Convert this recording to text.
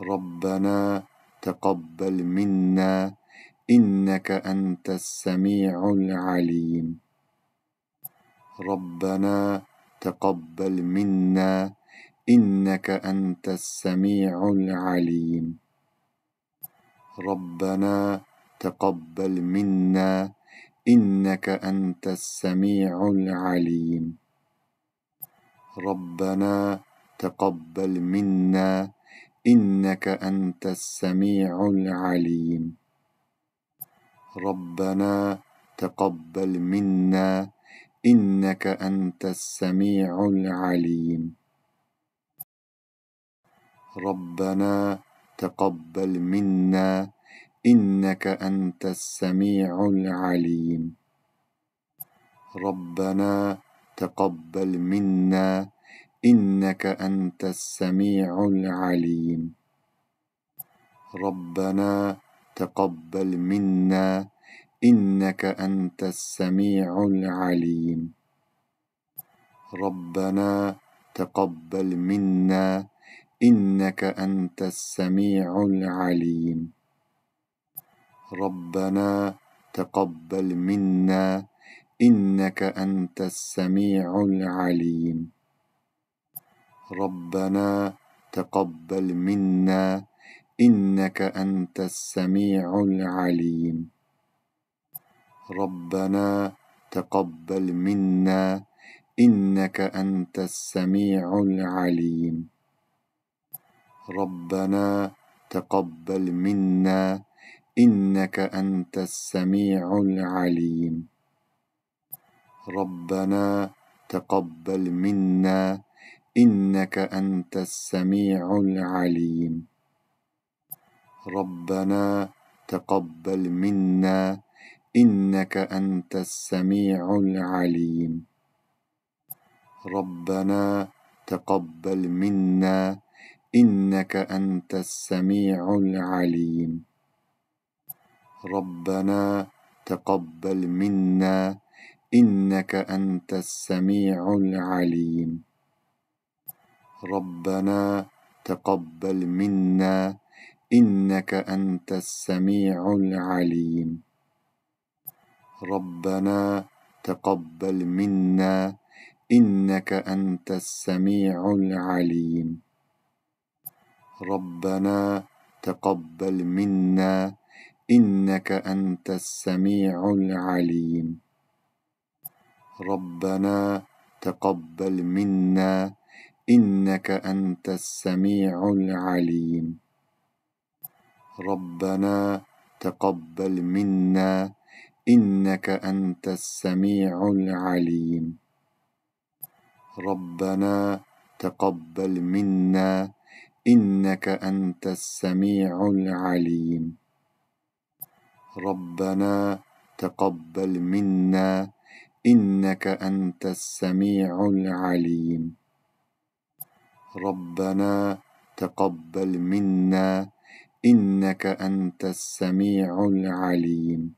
ربنا تقبل منا إنك أنت السميع العليم ربنا تقبل منا إنك أنت السميع العليم ربنا تقبل منا إنك أنت السميع العليم ربنا تقبل منا إنك أنت السميع العليم ربنا تقبل منا إنك أنت السميع العليم ربنا تقبل منا إنك أنت السميع العليم ربنا تقبل منا إنك أنت السميع العليم ربنا تقبل منا إنك أنت السميع العليم ربنا تقبل منا إنك أنت السميع العليم ربنا تقبل منا إنك أنت السميع العليم ربنا تقبل منا إنك أنت السميع العليم ربنا تقبل منا إنك أنت السميع العليم ربنا تقبل منا إنك أنت السميع العليم ربنا تقبل منا إنك أنت السميع العليم ربنا تقبل منا إنك أنت السميع العليم ربنا تقبل منا إنك أنت السميع العليم ربنا تقبل منا إنك أنت السميع العليم ربنا تقبل منا إنك أنت السميع العليم ربنا تقبل منا إنك أنت السميع العليم ربنا تقبل منا إنك أنت السميع العليم ربنا تقبل منا إنك أنت السميع العليم ربنا تقبل منا إنك أنت السميع العليم ربنا تقبل منا إنك أنت السميع العليم ربنا تقبل منا إنك أنت السميع العليم ربنا تقبل منا إنك أنت السميع العليم